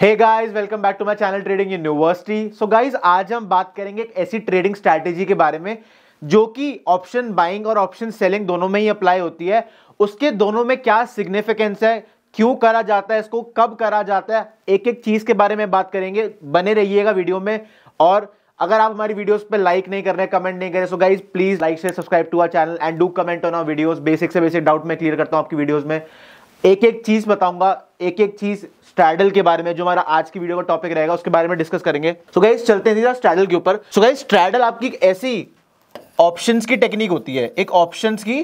hey guys welcome back to my channel trading university so guys आज हम बात करेंगे एक ऐसी ट्रेडिंग स्ट्रैटेजी के बारे में जो कि ऑप्शन बाइंग और ऑप्शन सेलिंग दोनों में ही अप्लाई होती है उसके दोनों में क्या सिग्निफिकेंस है क्यों करा जाता है इसको कब करा जाता है एक एक चीज़ के बारे में बात करेंगे बने रहिएगा वीडियो में और अगर आप हमारी वीडियोस पे लाइक नहीं कर रहे कमेंट नहीं कर रहे सो गाइज प्लीज लाइक से subscribe to our channel and do comment on our videos basic से बेसिक डाउट मैं क्लियर करता हूँ आपकी वीडियोस में एक एक चीज़ बताऊंगा एक एक चीज़ स्ट्रैडल के बारे में जो हमारा आज की वीडियो का टॉपिक रहेगा उसके बारे में डिस्कस करेंगे सो so गाइस चलते हैं स्ट्रैडल के ऊपर सो गाइस स्ट्रैडल आपकी एक ऐसी ऑप्शंस की टेक्निक होती है एक ऑप्शंस की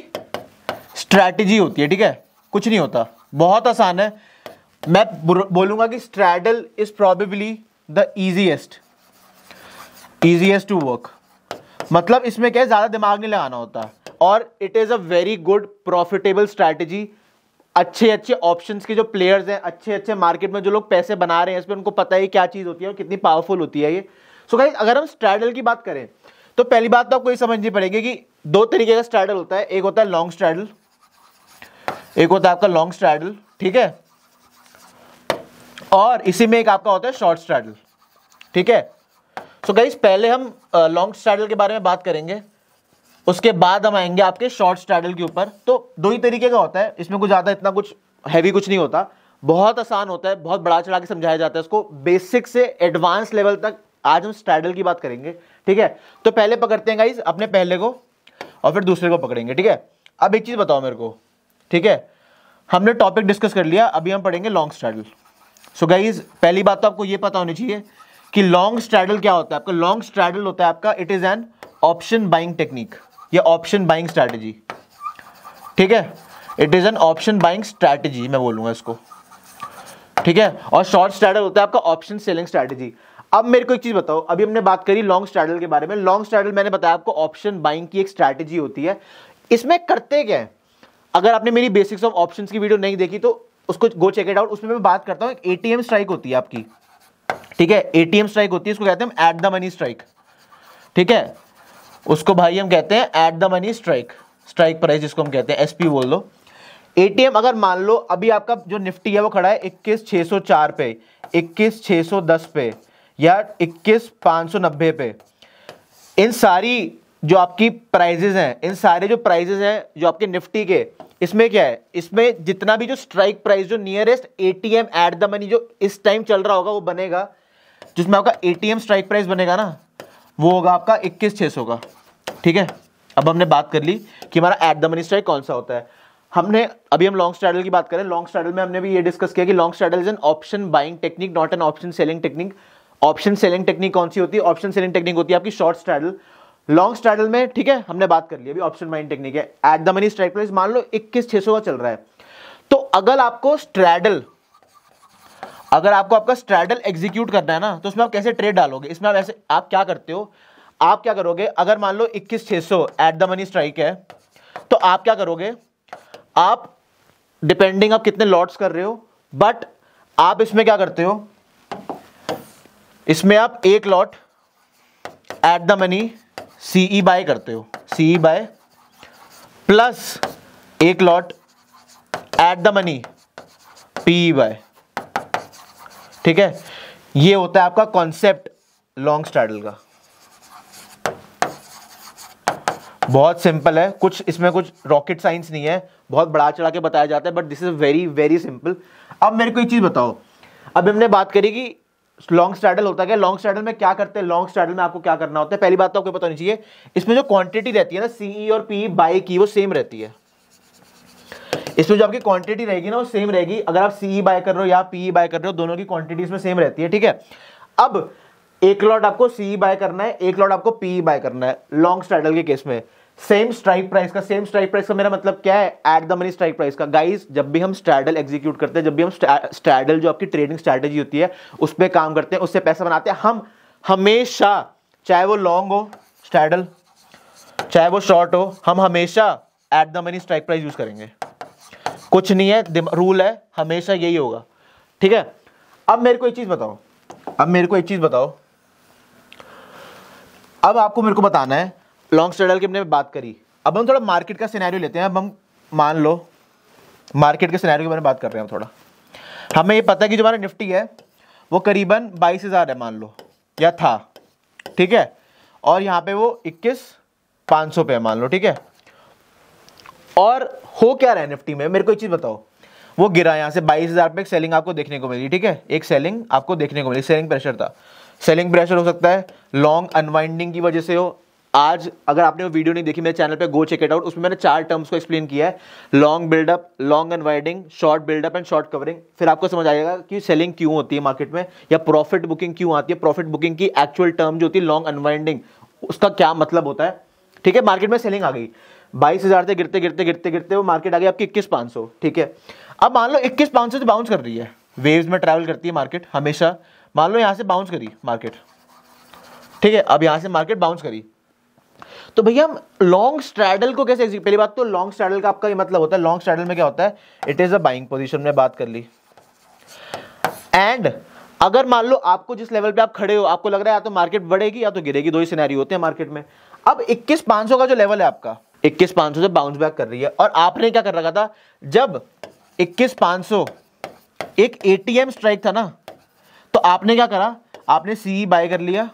स्ट्रैटेजी होती है ठीक है कुछ नहीं होता बहुत आसान है मैं बोलूंगा कि straddle is probably the easiest easiest to work मतलब इसमें क्या है ज़्यादा दिमाग नहीं लगाना होता और it is a very good profitable strategy अच्छे अच्छे ऑप्शंस के जो प्लेयर्स हैं अच्छे अच्छे मार्केट में जो लोग पैसे बना रहे हैं इस पर उनको पता है क्या चीज़ होती है और कितनी पावरफुल होती है ये सो so गाइज अगर हम स्ट्रैडल की बात करें तो पहली बात तो आपको ये समझनी पड़ेगी कि दो तरीके का स्ट्रैडल होता है एक होता है लॉन्ग स्ट्रैडल एक होता है आपका लॉन्ग स्ट्रैडल ठीक है और इसी में एक आपका होता है शॉर्ट स्ट्रैडल ठीक है सो so गाइज पहले हम लॉन्ग स्ट्रैडल के बारे में बात करेंगे उसके बाद हम आएंगे आपके शॉर्ट स्ट्रैडल के ऊपर तो दो ही तरीके का होता है इसमें कुछ ज़्यादा इतना कुछ हैवी कुछ नहीं होता बहुत आसान होता है बहुत बड़ा चढ़ा के समझाया जाता है इसको बेसिक से एडवांस लेवल तक आज हम स्ट्रैडल की बात करेंगे ठीक है तो पहले पकड़ते हैं गाइज अपने पहले को और फिर दूसरे को पकड़ेंगे ठीक है अब एक चीज़ बताओ मेरे को ठीक है हमने टॉपिक डिस्कस कर लिया अभी हम पढ़ेंगे लॉन्ग स्ट्रैडल सो गाइज पहली बात तो आपको ये पता होनी चाहिए कि लॉन्ग स्ट्रैडल क्या होता है आपका लॉन्ग स्ट्रैडल होता है आपका it is an option buying technique या ऑप्शन बाइंग स्ट्रैटेजी ठीक है it is an option buying strategy मैं बोलूंगा इसको ठीक है और शॉर्ट स्ट्रैडल होता है आपका ऑप्शन सेलिंग स्ट्रैटेजी अब मेरे को एक चीज़ बताओ अभी हमने बात करी लॉन्ग स्ट्रैडल के बारे में लॉन्ग स्ट्रैडल मैंने बताया आपको ऑप्शन बाइंग की एक स्ट्रैटेजी होती है इसमें करते क्या है अगर आपने मेरी बेसिक्स ऑफ ऑप्शन की वीडियो नहीं देखी तो उसको गो चेक इट आउट उसमें मैं बात करता हूँ एटीएम स्ट्राइक होती है आपकी ठीक है एटीएम स्ट्राइक होती है इसको कहते हैं एट द मनी स्ट्राइक ठीक है उसको भाई हम कहते हैं at the money strike strike price जिसको हम कहते हैं एसपी बोल दो एटीएम अगर मान लो अभी आपका जो निफ्टी है वो खड़ा है इक्कीस छः सौ चार पे इक्कीस छः सौ दस पे या इक्कीस पाँच सौ नब्बे पे इन सारी जो आपकी प्राइजेज हैं इन सारे जो प्राइजेज हैं जो आपके निफ्टी के इसमें क्या है इसमें जितना भी जो स्ट्राइक प्राइस जो nearest A M at the money जो इस टाइम चल रहा होगा वो बनेगा जिसमें आपका एम स्ट्राइक प्राइस बनेगा ना वो होगा आपका इक्कीस छः सौ का ठीक है अब हमने बात कर ली कि हमारा एट द मनी स्ट्राइक कौन सा होता है हमने अभी हम लॉन्ग स्ट्रैडल की बात करें लॉन्ग स्ट्रैडल में हमने भी ये डिस्कस किया कि long straddle is an option buying technique not an option selling technique option selling technique कौन सी होती है ऑप्शन सेलिंग टेक्निक होती है आपकी शॉर्ट स्ट्रैडल लॉन्ग स्ट्रैडल में ठीक है हमने बात कर ली अभी ऑप्शन बाइंग टेक्निक है at the money strike price मान लो इक्कीस छह का चल रहा है तो अगर आपको स्ट्रैडल अगर आपको आपका स्ट्रैडल एग्जीक्यूट करना है ना तो उसमें आप कैसे ट्रेड डालोगे इसमें आप ऐसे आप क्या करते हो आप क्या करोगे अगर मान लो इक्कीस छह सौ एट द मनी स्ट्राइक है तो आप क्या करोगे आप डिपेंडिंग आप कितने लॉट्स कर रहे हो बट आप इसमें क्या करते हो इसमें आप एक lot at the money CE buy करते हो सीई बाय प्लस एक lot at the money PE buy ठीक है ये होता है आपका कॉन्सेप्ट लॉन्ग स्टार्टल का बहुत सिंपल है कुछ इसमें कुछ रॉकेट साइंस नहीं है बहुत बड़ा चढ़ा के बताया जाता है but this is very very simple अब मेरे को एक चीज़ बताओ अब हमने बात करी कि लॉन्ग स्ट्रैडल होता है लॉन्ग स्ट्रैडल में क्या करते हैं लॉन्ग स्ट्रैडल में आपको क्या करना होता है पहली बात तो आपको पता नहीं चाहिए इसमें जो क्वांटिटी रहती है ना सीई e और पीई बाई की वो सेम रहती है इसमें जो आपकी क्वांटिटी रहेगी ना वो सेम रहेगी अगर आप सीई बाय e कर रहे हो या पीई बाय e कर रहे हो दोनों की क्वांटिटी इसमें सेम रहती है ठीक है अब एक लॉट आपको सीई बाय करना है एक लॉट आपको पीई बाय करना है लॉन्ग स्ट्रैडल के केस में सेम स्ट्राइक प्राइस का सेम स्ट्राइक प्राइस का मेरा मतलब क्या है at the money strike price का गाइस जब भी हम स्ट्रैडल एग्जीक्यूट करते हैं जब भी हम स्ट्रैडल जो आपकी ट्रेडिंग स्ट्रैटेजी होती है उस पर काम करते हैं उससे पैसा बनाते हैं हम हमेशा चाहे वो लॉन्ग हो स्ट्रैडल चाहे वो शॉर्ट हो हम हमेशा at the money strike price use करेंगे कुछ नहीं है रूल है हमेशा यही होगा ठीक है अब मेरे को एक चीज बताओ अब मेरे को एक चीज बताओ अब आपको मेरे को बताना है लॉन्ग स्टेडल की हमने बात करी अब हम थोड़ा मार्केट का सिनेरियो लेते हैं अब हम मान लो मार्केट के सिनेरियो के बारे में बात कर रहे हैं थोड़ा हमें ये पता है कि जो हमारा निफ्टी है वो करीबन बाईस हज़ार है मान लो या था ठीक है और यहाँ पे वो इक्कीस पाँच सौ पे है मान लो ठीक है और हो क्या रहा है निफ्टी में मेरे को एक चीज़ बताओ वो गिरा यहाँ से बाईस हज़ार पे एक सेलिंग आपको देखने को मिली ठीक है एक सेलिंग आपको देखने को मिली सेलिंग प्रेशर था सेलिंग प्रेशर हो सकता है लॉन्ग अनवाइंडिंग की वजह से हो आज अगर आपने वो वीडियो नहीं देखी मेरे चैनल पे गो चेक इट आउट उसमें मैंने चार टर्म्स को एक्सप्लेन किया है long buildup long and winding short buildup and short covering फिर आपको समझ आएगा कि सेलिंग क्यों होती है मार्केट में या प्रॉफिट बुकिंग क्यों आती है प्रॉफिट बुकिंग की एक्चुअल टर्म जो होती है लॉन्ग अनवाइंडिंग उसका क्या मतलब होता है ठीक है मार्केट में सेलिंग आ गई बाईस हज़ार से गिरते गिरते गिरते गिरते वो मार्केट आ गई आपकी इक्कीस पांच सौ ठीक है अब मान लो इक्कीस पांच सौ से बाउंस कर रही है वेव्स में ट्रैवल करती है मार्केट हमेशा मान लो यहां से बाउंस करी मार्केट ठीक है अब यहां से मार्केट बाउंस करी तो भैया हम लॉन्ग स्ट्रैडल को कैसे पहली बात तो लॉन्ग स्ट्रैडल का आपका ये मतलब होता है लॉन्ग स्ट्रैडल में क्या होता है it is a buying position में बात कर ली एंड अगर मान लो आपको जिस लेवल पे आप खड़े हो आपको लग रहा है या तो मार्केट बढ़ेगी या तो गिरेगी दो ही सिनेरियो होते हैं मार्केट में अब इक्कीस पांच का जो लेवल है आपका इक्कीस पांच से बाउंस बैक कर रही है और आपने क्या कर रखा था जब इक्कीस पांच एक एटीएम स्ट्राइक था ना तो आपने क्या करा आपने सीई बाय e कर लिया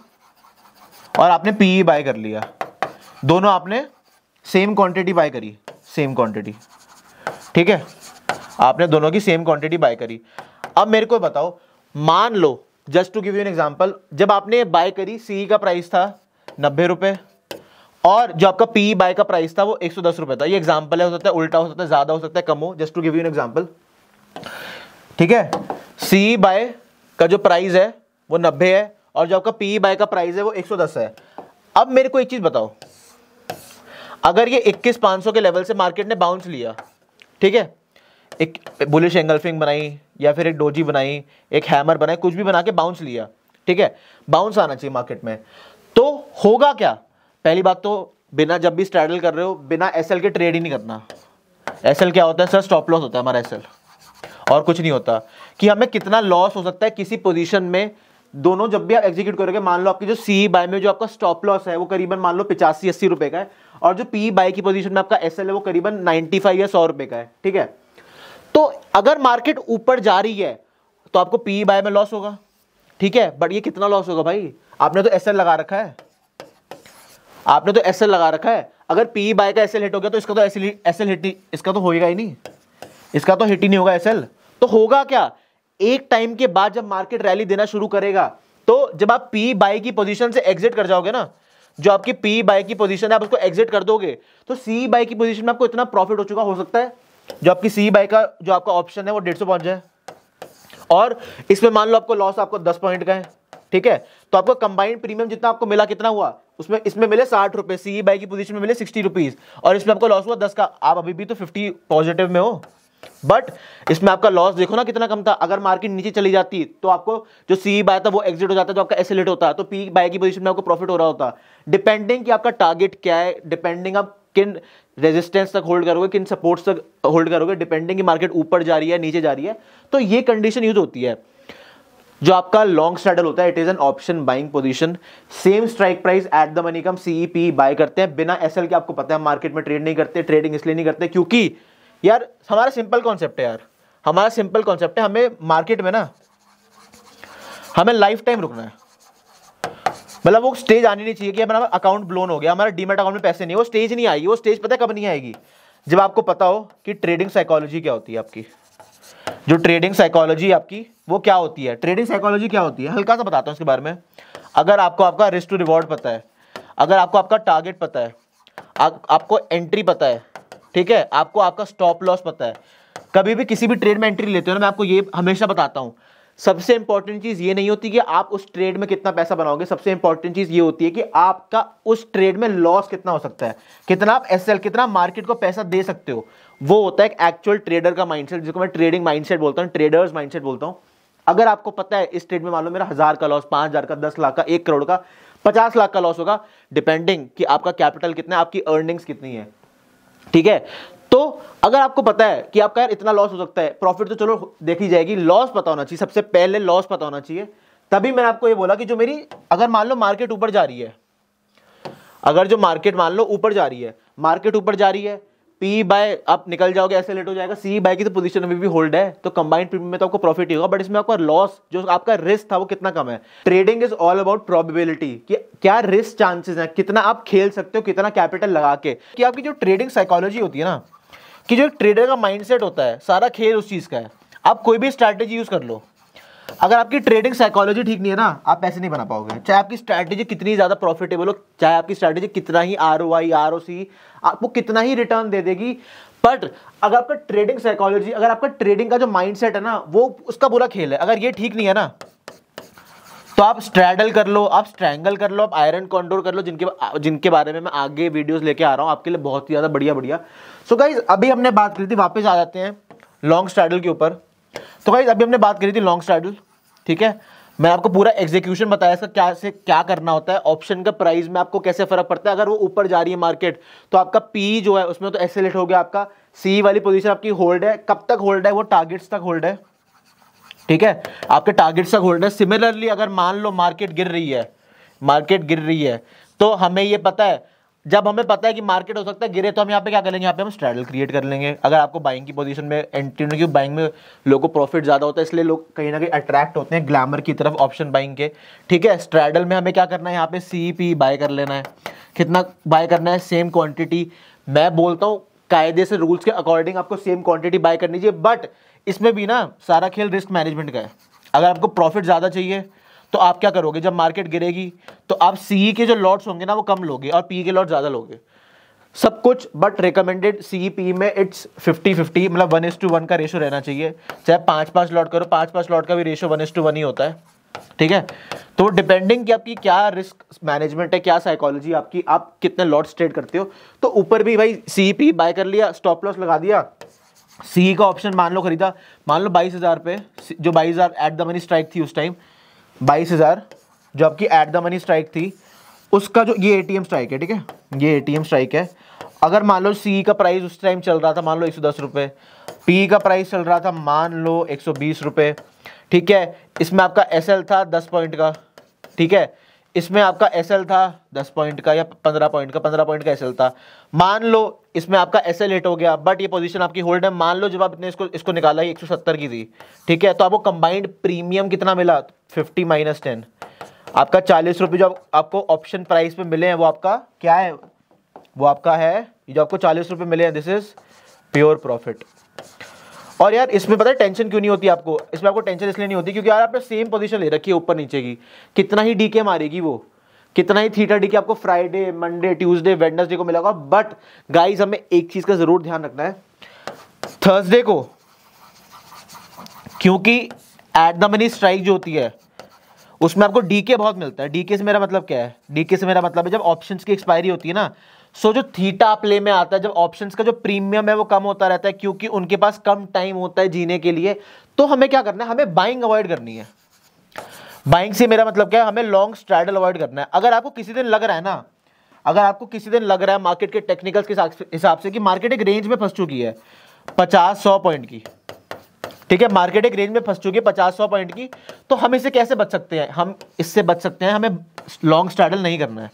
और आपने पीई बाय e कर लिया दोनों आपने सेम क्वांटिटी बाय करी सेम क्वांटिटी ठीक है आपने दोनों की सेम क्वांटिटी बाय करी अब मेरे को बताओ मान लो just to give you an example जब आपने बाय करी सी का प्राइस था नब्बे रुपये और जो आपका पी बाय का प्राइस था वो एक सौ दस रुपये था ये एग्जाम्पल है हो सकता है उल्टा हो सकता है ज़्यादा हो सकता है कम हो just to give you an example ठीक है सी बाय का जो प्राइस है वो नब्बे है और जो आपका पी बाय का प्राइस है वो एक सौ दस है अब मेरे को एक चीज़ बताओ अगर ये इक्कीस पांच सौ के लेवल से मार्केट ने बाउंस लिया ठीक है एक बुलिश एंगल्फिंग बनाई या फिर एक डोजी बनाई एक हैमर बनाई कुछ भी बना के बाउंस लिया ठीक है बाउंस आना चाहिए मार्केट में तो होगा क्या पहली बात तो बिना जब भी स्ट्रैडल कर रहे हो बिना एस के ट्रेड ही नहीं करना एस क्या होता है सर स्टॉप लॉस होता है हमारा एस और कुछ नहीं होता कि हमें कितना लॉस हो सकता है किसी पोजिशन में दोनों जब भी आप एग्जीक्यूट करोगे मान लो आपकी जो सी बाय e में जो आपका स्टॉप लॉस है वो करीबन मान लो पिचासी अस्सी रुपए का है और जो पी बाय e की पोजीशन में आपका एस है वो करीबन नाइन्टी फाइव या सौ रुपए का है ठीक है तो अगर मार्केट ऊपर जा रही है तो आपको पी बाय e में लॉस होगा ठीक है बट ये कितना लॉस होगा भाई आपने तो एस लगा रखा है आपने तो एस लगा रखा है अगर पी बाय का एस हिट हो गया तो इसका तो एस एल हिट इसका तो होगा ही नहीं इसका तो हिट ही नहीं होगा एस तो होगा क्या एक टाइम के बाद जब मार्केट रैली देना शुरू करेगा तो जब आप पी बाई की पोजीशन से एग्जिट कर जाओगे ना जो आपकी पी बाई की पोजीशन है आप उसको एग्जिट कर दोगे तो सी बाई की पोजीशन में आपको इतना प्रॉफिट हो चुका हो सकता है जो आपकी सी बाई का जो आपका ऑप्शन है वो डेढ़ सौ पहुंच जाए और इसमें मान लो आपको लॉस आपको दस पॉइंट का है ठीक है तो आपको कंबाइंड प्रीमियम जितना आपको मिला कितना हुआ उसमें इसमें मिले साठ रुपए सी बाई की पोजीशन में मिले सिक्सटी रुपीज और इसमें आपको लॉस हुआ दस का आप अभी भी तो फिफ्टी पॉजिटिव में हो बट इसमें आपका लॉस देखो ना कितना कम था अगर मार्केट नीचे चली जाती तो आपको जो सी बाय e था वो एग्जिट हो जाता जो आपका एसेलेट होता है तो पी बाय e की पोजीशन में आपको प्रॉफिट हो रहा होता डिपेंडिंग कि आपका टारगेट क्या है डिपेंडिंग आप किन रेजिस्टेंस तक होल्ड करोगे किन सपोर्ट्स तक होल्ड करोगे डिपेंडिंग कि मार्केट ऊपर जा रही है नीचे जा रही है तो ये कंडीशन यूज होती है जो आपका लॉन्ग स्ट्रैडल होता है it is an option buying position same strike price at the money कम सीई पी बाय करते हैं बिना एसएल के आपको पता है मार्केट में ट्रेड नहीं करते ट्रेडिंग इसलिए नहीं करते क्योंकि यार हमारा सिंपल कॉन्सेप्ट है यार हमारा सिंपल कॉन्सेप्ट है हमें मार्केट में ना हमें लाइफ टाइम रुकना है मतलब वो स्टेज आनी नहीं चाहिए कि हमारा अकाउंट ब्लोन हो गया हमारा डीमेट अकाउंट में पैसे नहीं वो स्टेज नहीं आएगी वो स्टेज पता है कब नहीं आएगी जब आपको पता हो कि ट्रेडिंग साइकोलॉजी क्या होती है आपकी जो ट्रेडिंग साइकोलॉजी आपकी वो क्या होती है ट्रेडिंग साइकोलॉजी क्या होती है हल्का सा बताता हूँ इसके बारे में अगर आपको आपका रिस्क टू रिवॉर्ड पता है अगर आपको आपका टारगेट पता है आप, आपको एंट्री पता है ठीक है आपको आपका स्टॉप लॉस पता है कभी भी किसी भी ट्रेड में एंट्री लेते हो ना मैं आपको ये हमेशा बताता हूँ सबसे इंपॉर्टेंट चीज़ ये नहीं होती कि आप उस ट्रेड में कितना पैसा बनाओगे सबसे इंपॉर्टेंट चीज़ ये होती है कि आपका उस ट्रेड में लॉस कितना हो सकता है कितना आप एस कितना मार्केट को पैसा दे सकते हो वो होता है एक एक्चुअल ट्रेडर का माइंडसेट जिसको मैं ट्रेडिंग माइंडसेट बोलता हूँ ट्रेडर्स माइंडसेट बोलता हूँ अगर आपको पता है इस ट्रेड में मान लो मेरा हज़ार का लॉस पाँच हज़ार का दस लाख का एक करोड़ का पचास लाख का लॉस होगा डिपेंडिंग कि आपका कैपिटल कितना है आपकी अर्निंग्स कितनी है ठीक है तो अगर आपको पता है कि आपका यार इतना लॉस हो सकता है प्रॉफिट तो चलो देखी जाएगी लॉस पता होना चाहिए सबसे पहले लॉस पता होना चाहिए तभी मैंने आपको ये बोला कि जो मेरी अगर मान लो मार्केट ऊपर जा रही है अगर जो मार्केट मान लो ऊपर जा रही है मार्केट ऊपर जा रही है पी बाय आप निकल जाओगे ऐसे लेट हो जाएगा सी बाय की तो पोजीशन अभी भी होल्ड है तो कंबाइंड प्रीमियम में तो आपको प्रॉफिट ही होगा बट इसमें आपका लॉस जो आपका रिस्क था वो कितना कम है trading is all about probability कि क्या रिस्क चांसेस हैं कितना आप खेल सकते हो कितना कैपिटल लगा के कि आपकी जो ट्रेडिंग साइकोलॉजी होती है ना कि जो ट्रेडर का माइंडसेट होता है सारा खेल उस चीज़ का है आप कोई भी स्ट्रैटेजी यूज़ कर लो अगर आपकी ट्रेडिंग साइकोलॉजी ठीक नहीं है ना आप पैसे नहीं बना पाओगे चाहे आपकी स्ट्रैटेजी कितनी ज़्यादा प्रॉफिटेबल हो चाहे आपकी स्ट्रैटेजी कितना ही R O I R O सी आपको कितना ही रिटर्न दे देगी बट अगर आपका ट्रेडिंग साइकोलॉजी अगर आपका ट्रेडिंग का जो माइंडसेट है ना वो उसका बुरा खेल है अगर ये ठीक नहीं है ना तो आप स्ट्रैडल कर लो आप स्ट्रैंगल कर लो आप आयरन कॉन्डोर कर लो जिनके जिनके बारे में मैं आगे वीडियोस लेके आ रहा हूँ आपके लिए बहुत ही ज़्यादा बढ़िया बढ़िया सो so गाइज अभी हमने बात करी थी वापस आ जाते हैं लॉन्ग स्ट्रैडल के ऊपर तो भाई अभी हमने बात करी थी लॉन्ग स्ट्रैडल ठीक है मैं आपको पूरा एग्जीक्यूशन बताया इसका क्या से क्या करना होता है ऑप्शन का प्राइस में आपको कैसे फर्क पड़ता है अगर वो ऊपर जा रही है मार्केट तो आपका पी जो है उसमें तो लेट हो गया आपका सी वाली पोजीशन आपकी होल्ड है कब तक होल्ड है वो टारगेट्स तक होल्ड है ठीक है आपके टारगेट्स तक होल्ड है सिमिलरली अगर मान लो मार्केट गिर रही है मार्केट गिर रही है तो हमें ये पता है जब हमें पता है कि मार्केट हो सकता है गिरे तो हम यहाँ पे क्या करेंगे यहाँ पे हम स्ट्रैडल क्रिएट कर लेंगे अगर आपको बाइंग की पोजीशन में एंट्री क्योंकि बाइंग में लोगों को प्रॉफिट ज़्यादा होता है इसलिए लोग कहीं ना कहीं अट्रैक्ट होते हैं ग्लैमर की तरफ ऑप्शन बाइंग के ठीक है स्ट्रैडल में हमें क्या करना है यहाँ पे सी पी बाय कर लेना है कितना बाय करना है सेम क्वान्टिटी मैं बोलता हूँ कायदे से रूल्स के अकॉर्डिंग आपको सेम क्वान्टिटी बाय करनी चाहिए बट इसमें भी ना सारा खेल रिस्क मैनेजमेंट का है अगर आपको प्रॉफिट ज़्यादा चाहिए तो आप क्या करोगे जब मार्केट गिरेगी तो आप सीई के जो लॉट्स होंगे ना वो कम लोगे और पी के लॉट ज़्यादा लोगे सब कुछ बट रिकमेंडेड सी पी में इट्स फिफ्टी फिफ्टी मतलब वन एस टू वन का रेशो रहना चाहिए चाहे पाँच पाँच लॉट करो पाँच पाँच लॉट का भी ratio one is to one ही होता है ठीक है तो डिपेंडिंग कि आपकी क्या रिस्क मैनेजमेंट है क्या साइकोलॉजी आपकी आप कितने लॉट ट्रेड करते हो तो ऊपर भी भाई सी पी बाय कर लिया स्टॉप लॉस लगा दिया सी का ऑप्शन मान लो खरीदा मान लो बाईस हज़ार पे जो बाईस हज़ार एट द मनी स्ट्राइक थी उस टाइम बाईस हज़ार जो आपकी एट द मनी स्ट्राइक थी उसका जो ये एटीएम स्ट्राइक है ठीक है ये एटीएम स्ट्राइक है अगर मान लो सी का प्राइस उस टाइम चल रहा था मान लो एक सौ दस रुपये पी का प्राइस चल रहा था मान लो एक सौ बीस रुपये ठीक है इसमें आपका एस एल था दस पॉइंट का ठीक है इसमें आपका एस था दस पॉइंट का या पंद्रह पॉइंट का पंद्रह पॉइंट का एस था मान लो इसमें आपका एस हिट हो गया बट ये पोजीशन आपकी होल्ड है मान लो जब आपने इसको इसको निकाला एक सौ की थी ठीक है तो आपको कंबाइंड प्रीमियम कितना मिला फिफ्टी माइनस टेन आपका चालीस रुपये जो आपको ऑप्शन प्राइस पे मिले हैं वो आपका क्या है वो आपका है जो आपको चालीस रुपये मिले हैं दिस इज प्योर प्रॉफिट और यार इसमें पता है टेंशन क्यों नहीं होती आपको इसमें आपको टेंशन इसलिए नहीं होती क्योंकि यार आपने सेम पोजीशन ले रखी है ऊपर नीचे की कितना ही डीके मारेगी वो कितना ही थीटा डीके आपको फ्राइडे मंडे ट्यूसडे वेडनेसडे को मिलेगा बट गाइज हमें एक चीज का जरूर ध्यान रखना है थर्सडे को क्योंकि एट द मनी स्ट्राइक जो होती है उसमें आपको डीके बहुत मिलता है डीके से मेरा मतलब क्या है डीके से मेरा मतलब है जब ऑप्शंस की एक्सपायरी होती है ना सो so, जो थीटा प्ले में आता है जब ऑप्शंस का जो प्रीमियम है वो कम होता रहता है क्योंकि उनके पास कम टाइम होता है जीने के लिए तो हमें क्या करना है हमें बाइंग अवॉइड करनी है बाइंग से मेरा मतलब क्या है हमें लॉन्ग स्ट्रैडल अवॉइड करना है अगर आपको किसी दिन लग रहा है ना अगर आपको किसी दिन लग रहा है मार्केट के टेक्निकल के हिसाब से कि मार्केट एक रेंज में फंस चुकी है पचास सौ पॉइंट की ठीक है मार्केट एक रेंज में फंस चुकी है पचास सौ पॉइंट की तो हम इससे कैसे बच सकते हैं हम इससे बच सकते हैं हमें लॉन्ग स्ट्रैडल नहीं करना है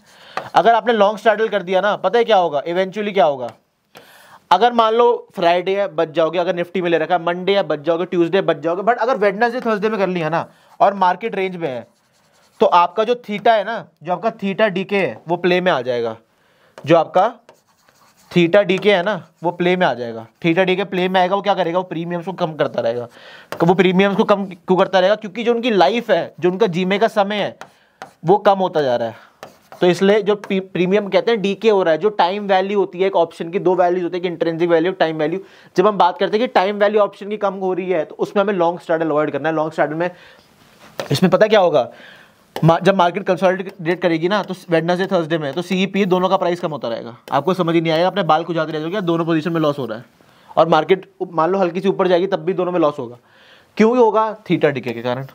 अगर आपने लॉन्ग स्ट्रैडल कर दिया ना पता है क्या होगा इवेंचुअली क्या होगा अगर मान लो फ्राइडे है बच जाओगे अगर निफ्टी में ले रखा है मंडे है बच जाओगे ट्यूसडे बच जाओगे बट अगर वेडनेसडे थर्सडे में कर लिया ना और मार्केट रेंज में है तो आपका जो थीटा है ना जो आपका थीटा डी के है वो प्ले में आ जाएगा जो आपका थीटा डी के है ना वो प्ले में आ जाएगा थीटा डी के प्ले में आएगा वो क्या करेगा वो प्रीमियम्स को कम करता रहेगा वो प्रीमियम्स को कम क्यों करता रहेगा क्योंकि जो उनकी लाइफ है जो उनका जीने का समय है वो कम होता जा रहा है तो इसलिए जो प्रीमियम कहते हैं डीके हो रहा है जो टाइम वैल्यू होती है एक ऑप्शन की दो वैल्यूज होती है कि इंटरेंसिक वैल्यू टाइम वैल्यू जब हम बात करते हैं कि टाइम वैल्यू ऑप्शन की कम हो रही है तो उसमें हमें लॉन्ग स्टार्डल अवॉइड करना है लॉन्ग स्टार्डल में इसमें पता क्या होगा जब मार्केट कंसोलिडेट करेगी ना तो वेडनेसडे थर्सडे में तो सीईपी e दोनों का प्राइस कम होता रहेगा आपको समझ ही नहीं आएगा अपने बाल को जाते रह जाओगे दोनों पोजीशन में लॉस हो रहा है और मार्केट मान लो हल्की सी ऊपर जाएगी तब भी दोनों में लॉस होगा क्यों होगा थीटा डीके के कारण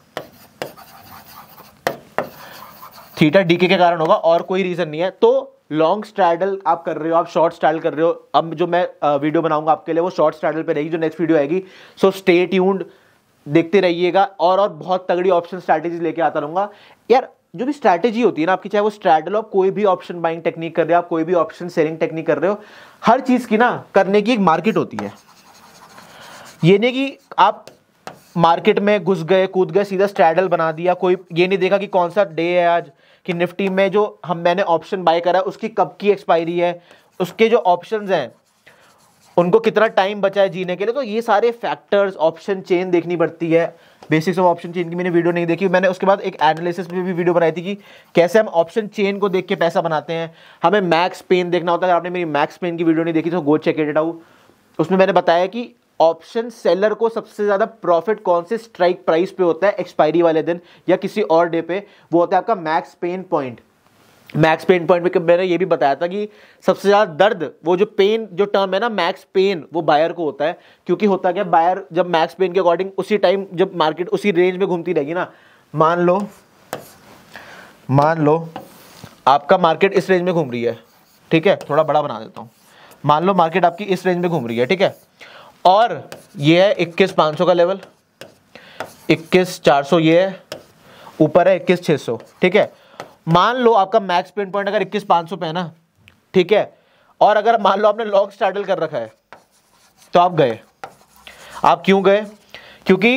थीटा डीके के कारण होगा और कोई रीजन नहीं है तो लॉन्ग स्ट्रैडल आप कर रहे हो आप शॉर्ट स्ट्रैडल कर रहे हो अब जो मैं वीडियो बनाऊंगा आपके लिए वो शॉर्ट स्ट्रैडल पे रहेगी जो नेक्स्ट वीडियो आएगी सो स्टे ट्यून्ड देखते रहिएगा और और बहुत तगड़ी ऑप्शन स्ट्रैटेजी लेके आता रहूंगा यार जो भी स्ट्रैटेजी होती है ना आपकी चाहे वो स्ट्रैडल आप कोई भी ऑप्शन बाइंग टेक्निक कर रहे हो आप कोई भी ऑप्शन सेलिंग टेक्निक कर रहे हो हर चीज़ की ना करने की एक मार्केट होती है ये नहीं कि आप मार्केट में घुस गए कूद गए सीधा स्ट्रैडल बना दिया कोई ये नहीं देखा कि कौन सा डे है आज कि निफ्टी में जो हम मैंने ऑप्शन बाय करा उसकी कब की एक्सपायरी है उसके जो ऑप्शंस हैं उनको कितना टाइम बचा है जीने के लिए तो ये सारे फैक्टर्स ऑप्शन चेन देखनी पड़ती है बेसिक्स ऑफ ऑप्शन चेन की मैंने वीडियो नहीं देखी मैंने उसके बाद एक एनालिसिस में भी वीडियो बनाई थी कि कैसे हम ऑप्शन चेन को देख के पैसा बनाते हैं हमें मैक्स पेन देखना होता है अगर आपने मेरी मैक्स पेन की वीडियो नहीं देखी तो गो चेक इट आउट उसमें मैंने बताया कि ऑप्शन सेलर को सबसे ज़्यादा प्रॉफिट कौन से स्ट्राइक प्राइस पे होता है एक्सपायरी वाले दिन या किसी और डे पे वो होता है आपका max pain point max pain point में मैंने ये भी बताया था कि सबसे ज़्यादा दर्द वो जो पेन जो टर्म है ना मैक्स पेन वो बायर को होता है क्योंकि होता क्या बायर जब मैक्स पेन के अकॉर्डिंग उसी टाइम जब मार्केट उसी रेंज में घूमती रहेगी ना मान लो मान लो आपका मार्केट इस रेंज में घूम रही है ठीक है थोड़ा बड़ा बना देता हूँ मान लो मार्केट आपकी इस रेंज में घूम रही है ठीक है और ये है इक्कीस पाँच सौ का लेवल इक्कीस चार सौ ये है ऊपर है इक्कीस छः सौ ठीक है मान लो आपका मैक्स पेन पॉइंट अगर इक्कीस पाँच सौ पे है ना ठीक है और अगर मान लो आपने लॉन्ग स्टार्टल कर रखा है तो आप गए आप क्यों गए क्योंकि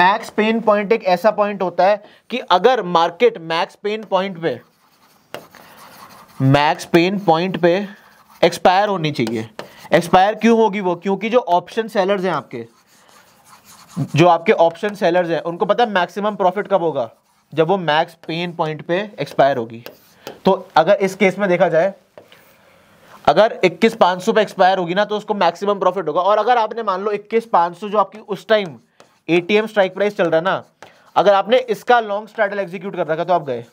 मैक्स पेन पॉइंट एक ऐसा पॉइंट होता है कि अगर मार्केट मैक्स पेन पॉइंट पे मैक्स पेन पॉइंट पे एक्सपायर होनी चाहिए एक्सपायर क्यों होगी वो क्योंकि जो ऑप्शन सेलर्स हैं आपके जो आपके ऑप्शन सेलर्स हैं उनको पता है मैक्सिमम प्रॉफिट कब होगा जब वो मैक्स पेन पॉइंट पे एक्सपायर होगी तो अगर इस केस में देखा जाए अगर इक्कीस पाँच सौ पे एक्सपायर होगी ना तो उसको मैक्सिमम प्रॉफिट होगा और अगर आपने मान लो इक्कीस पाँच सौ जो आपकी उस टाइम एटीएम स्ट्राइक प्राइस चल रहा है ना अगर आपने इसका लॉन्ग स्ट्रैटल एग्जीक्यूट कर रखा तो आप गए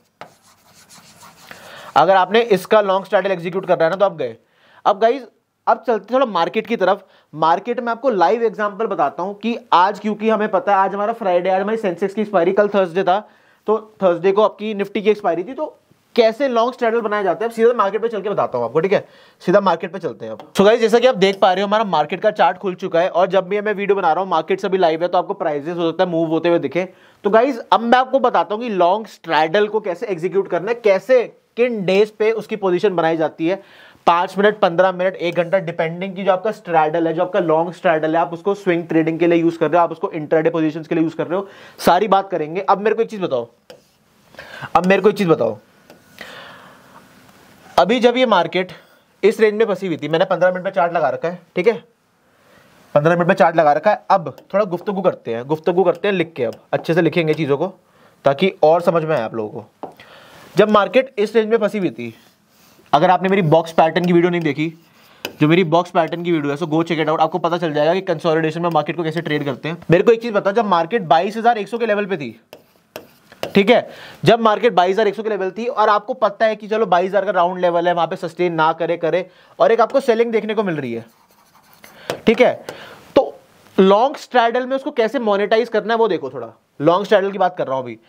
अगर आपने इसका लॉन्ग स्ट्रैटल एग्जीक्यूट कर रहा है ना तो आप गए अब गाइज अब चलते थोड़ा मार्केट की तरफ मार्केट में आपको लाइव एग्जांपल बताता हूँ कि आज क्योंकि हमें पता है आज हमारा फ्राइडे आज हमारी सेंसेक्स की एक्सपायरी कल थर्सडे था तो थर्सडे को आपकी निफ्टी की एक्सपायरी थी तो कैसे लॉन्ग स्ट्रैडल बनाया जाता है अब सीधा मार्केट पे चल के बताता हूँ आपको ठीक है सीधा मार्केट पे चलते हैं सो गाइस जैसा कि आप देख पा रहे हो हमारा मार्केट का चार्ट खुल चुका है और जब भी मैं वीडियो बना रहा हूँ मार्केट सभी लाइव है तो आपको प्राइजेस हो सकता है मूव होते हुए दिखे तो गाइज अब मैं आपको बताता हूँ कि लॉन्ग स्ट्रैडल को कैसे एग्जीक्यूट करना है कैसे किन डेज पे उसकी पोजिशन बनाई जाती है पांच मिनट पंद्रह मिनट एक घंटा डिपेंडिंग की जो आपका स्ट्रैडल है जो आपका लॉन्ग स्ट्रैडल है आप उसको स्विंग ट्रेडिंग के लिए यूज कर रहे हो आप उसको इंटरडे पोजिशन के लिए यूज कर रहे हो सारी बात करेंगे अब मेरे को एक चीज बताओ अब मेरे को एक चीज बताओ अभी जब ये मार्केट इस रेंज में फंसी हुई थी मैंने पंद्रह मिनट में चार्ट लगा रखा है ठीक है पंद्रह मिनट में चार्ट लगा रखा है अब थोड़ा गुफ्तगु करते हैं गुफ्तगु करते हैं लिख के अब अच्छे से लिखेंगे चीज़ों को ताकि और समझ में आए आप लोगों को जब मार्केट इस रेंज में फंसी हुई थी अगर आपने मेरी बॉक्स पैटर्न की वीडियो नहीं देखी जो मेरी बॉक्स पैटर्न की वीडियो है so go check it out आपको पता चल जाएगा कि कंसोलिडेशन में मार्केट को कैसे ट्रेड करते हैं मेरे को एक चीज बताओ जब मार्केट 22,100 के लेवल पे थी ठीक है जब मार्केट 22,100 के लेवल थी और आपको पता है कि चलो 22,000 का राउंड लेवल है वहां पे सस्टेन ना करे करे और एक आपको सेलिंग देखने को मिल रही है ठीक है तो लॉन्ग स्ट्रैडल में उसको कैसे मोनिटाइज करना है वो देखो थोड़ा लॉन्ग स्ट्रैडल की बात कर रहा हूं अभी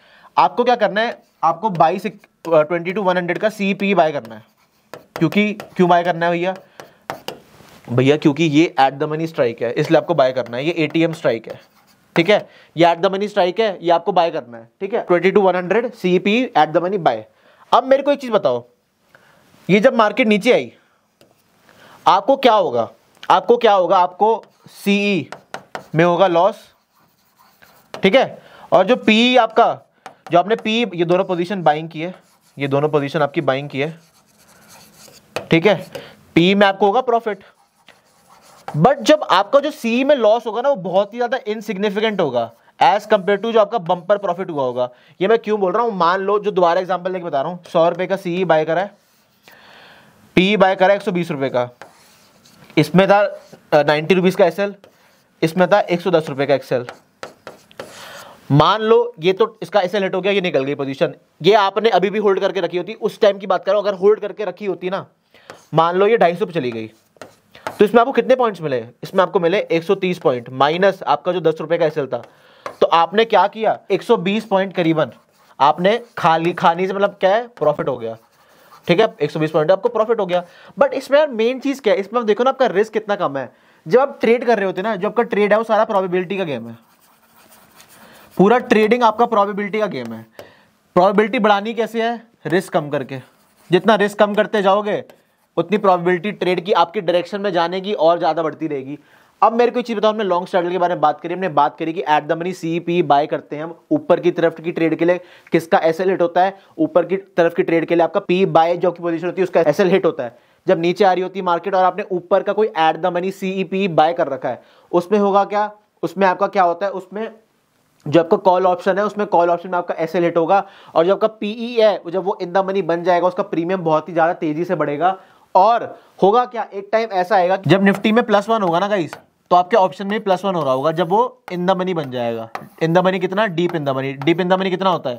आपको क्या करना है आपको बाईस ट्वेंटी हंड्रेड का सीपी बाय करना है क्योंकि क्यों बाय करना है भैया भैया क्योंकि ये एट द मनी स्ट्राइक है इसलिए आपको बाय करना है ये एटीएम स्ट्राइक है ठीक है ये एट द मनी स्ट्राइक है ये आपको बाय करना है ठीक है twenty two one hundred C P at the money buy अब मेरे को एक चीज़ बताओ ये जब मार्केट नीचे आई आपको क्या होगा आपको क्या होगा आपको सीई e में होगा लॉस ठीक है और जो पी e आपका जो आपने पी e, ये दोनों पोजीशन बाइंग की है ये दोनों पोजीशन आपकी बाइंग की है ठीक है पी में आपको होगा प्रॉफिट बट जब आपका जो सी में लॉस होगा ना वो बहुत ही ज्यादा इनसिग्निफिकेंट होगा एज कंपेयर टू जो आपका बंपर प्रॉफिट हुआ होगा ये मैं क्यों बोल रहा हूं मान लो जो दोबारा एग्जाम्पल लेके बता रहा हूं सौ रुपए का सी बाय करा है पी बाय करा है एक सौ बीस रुपए का इसमें था नाइनटी रुपीज़ का एक्सेल इसमें था एक सौ दस रुपए का एक्सएल मान लो ये तो इसका ऐसे लेट हो गया ये निकल गई पोजीशन ये आपने अभी भी होल्ड करके रखी होती उस टाइम की बात करो अगर होल्ड करके रखी होती ना मान लो ये ढाई सौ पे चली गई तो इसमें आपको कितने पॉइंट्स मिले इसमें आपको मिले 130 पॉइंट माइनस आपका जो दस रुपए का एसएल था तो आपने क्या किया 120 पॉइंट करीबन आपने खाली खाने से मतलब क्या है प्रॉफिट हो गया ठीक है 120 पॉइंट आपको प्रॉफिट हो गया बट इसमें यार मेन चीज़ क्या है इसमें आप देखो ना आपका रिस्क कितना कम है जब आप ट्रेड कर रहे होते ना जो आपका ट्रेड है वो सारा प्रॉबिबिलिटी का गेम है पूरा ट्रेडिंग आपका प्रॉबिबिलिटी का गेम है प्रॉबिबिलिटी बढ़ानी कैसे है रिस्क कम करके जितना रिस्क कम करते जाओगे उतनी प्रॉबिलिटी ट्रेड की आपके डायरेक्शन में जाने की और ज़्यादा बढ़ती रहेगी अब मेरे को चीज़ बताओ हमने लॉन्ग स्ट्रगल के बारे में बात करी हमने बात करी कि at the money C P buy करते हैं हम ऊपर की तरफ की ट्रेड के लिए किसका एस हिट होता है ऊपर की तरफ की ट्रेड के लिए आपका पी बाय जो की पोजिशन होती है उसका एस हिट होता है जब नीचे आ रही होती है मार्केट और आपने ऊपर का कोई at the money C P buy कर रखा है उसमें होगा क्या उसमें आपका क्या होता है उसमें जो आपका कॉल ऑप्शन है उसमें कॉल ऑप्शन में आपका एस हिट होगा और जो आपका पीई e है जब वो इन द मनी बन जाएगा उसका प्रीमियम बहुत ही ज़्यादा तेजी से बढ़ेगा और होगा क्या एक टाइम ऐसा आएगा जब निफ्टी में प्लस वन होगा ना गाइस तो आपके ऑप्शन में प्लस वन हो रहा होगा जब वो इन द मनी बन जाएगा इन द मनी कितना deep in the money deep in the money कितना होता है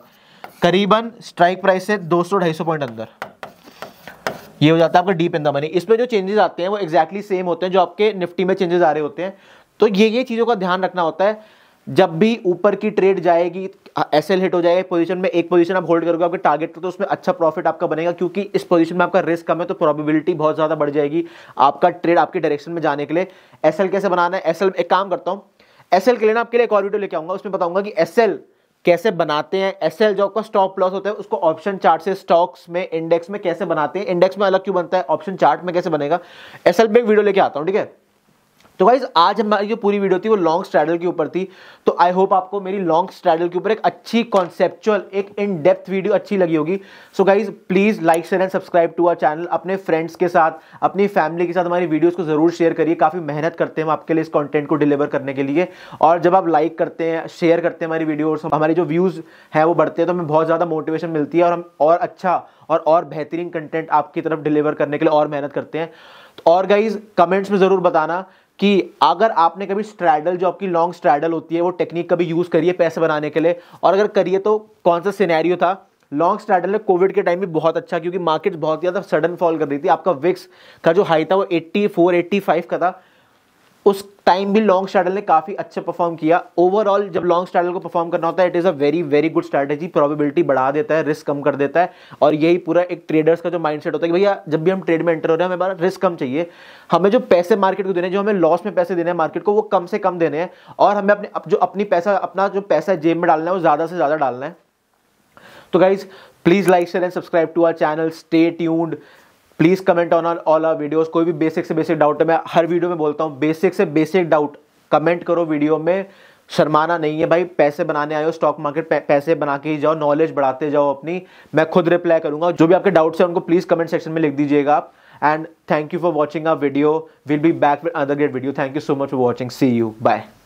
करीबन स्ट्राइक प्राइस से 200 250 पॉइंट अंदर ये हो जाता है आपका डीप इन द मनी इसमें जो चेंजेस आते हैं वो एक्जैक्टली exactly सेम होते हैं जो आपके निफ्टी में चेंजेस आ रहे होते हैं तो ये ये चीज़ों का ध्यान रखना होता है जब भी ऊपर की ट्रेड जाएगी एस एल हिट हो जाएगा पोजीशन में एक पोजीशन आप होल्ड करोगे आपके टारगेट तो उसमें अच्छा प्रॉफिट आपका बनेगा क्योंकि इस पोजीशन में आपका रिस्क कम है तो प्रोबेबिलिटी बहुत ज़्यादा बढ़ जाएगी आपका ट्रेड आपके डायरेक्शन में जाने के लिए एस एल कैसे बनाना है एस एक काम करता हूँ एस एल के लिए ना आपके लिए एक और वीडियो लेके आऊँगा उसमें बताऊँगा कि एस एल कैसे बनाते हैं एस एल जो आपका स्टॉप लॉस होता है उसको ऑप्शन चार्ट से स्टॉक्स में इंडेक्स में कैसे बनाते हैं इंडेक्स में अलग क्यों बनता है ऑप्शन चार्ट में कैसे बनेगा एस पे एक वीडियो लेके आता हूँ ठीक है तो गाइज आज हमारी जो पूरी वीडियो थी वो लॉन्ग स्ट्रैडल के ऊपर थी तो आई होप आपको मेरी लॉन्ग स्ट्रैडल के ऊपर एक अच्छी कॉन्सेप्चुअल एक इन डेप्थ वीडियो अच्छी लगी होगी so guys please like share and subscribe to our channel अपने फ्रेंड्स के साथ अपनी फैमिली के साथ हमारी वीडियोज़ को ज़रूर शेयर करिए काफ़ी मेहनत करते हैं हम आपके लिए इस कॉन्टेंट को डिलीवर करने के लिए और जब आप लाइक करते हैं शेयर करते हैं हमारी वीडियोज हमारे जो व्यूज़ हैं वो बढ़ते हैं तो हमें बहुत ज़्यादा मोटिवेशन मिलती है और हम और अच्छा और और बेहतरीन कंटेंट आपकी तरफ डिलीवर करने के लिए और मेहनत करते हैं और गाइज कमेंट्स में ज़रूर बताना कि अगर आपने कभी स्ट्रैडल जो आपकी लॉन्ग स्ट्रैडल होती है वो टेक्निक कभी यूज़ करिए पैसे बनाने के लिए और अगर करिए तो कौन सा सिनेरियो था लॉन्ग स्ट्रैडल ने कोविड के टाइम में बहुत अच्छा क्योंकि मार्केट बहुत ज़्यादा सडन फॉल कर रही थी आपका विक्स का जो हाई था वो एट्टी फाइव का था उस टाइम भी लॉन्ग स्ट्रैडल ने काफ़ी अच्छा परफॉर्म किया ओवरऑल जब लॉन्ग स्ट्रैडल को परफॉर्म करना होता है it is a very very good strategy probability बढ़ा देता है रिस्क कम कर देता है और यही पूरा एक ट्रेडर्स का जो माइंडसेट होता है कि भैया जब भी हम ट्रेड में एंटर हो रहे हैं हमें रिस्क कम चाहिए हमें जो पैसे मार्केट को देने जो हमें लॉस में पैसे देने हैं मार्केट को वो कम से कम देने हैं और हमें अपने जो अपनी पैसा अपना जो पैसा जेब में डालना है वो ज़्यादा से ज़्यादा डालना है तो guys please like share and subscribe to our channel stay tuned please comment on all our videos कोई भी बेसिक से बेसिक डाउट है मैं हर वीडियो में बोलता हूँ बेसिक से बेसिक डाउट कमेंट करो वीडियो में शर्माना नहीं है भाई पैसे बनाने आए हो स्टॉक मार्केट पैसे बना के ही जाओ नॉलेज बढ़ाते जाओ अपनी मैं खुद रिप्लाई करूंगा जो भी आपके डाउट्स हैं उनको प्लीज़ कमेंट सेक्शन में लिख दीजिएगा आप and thank you for watching our video will be back with other great video thank you so much for watching see you bye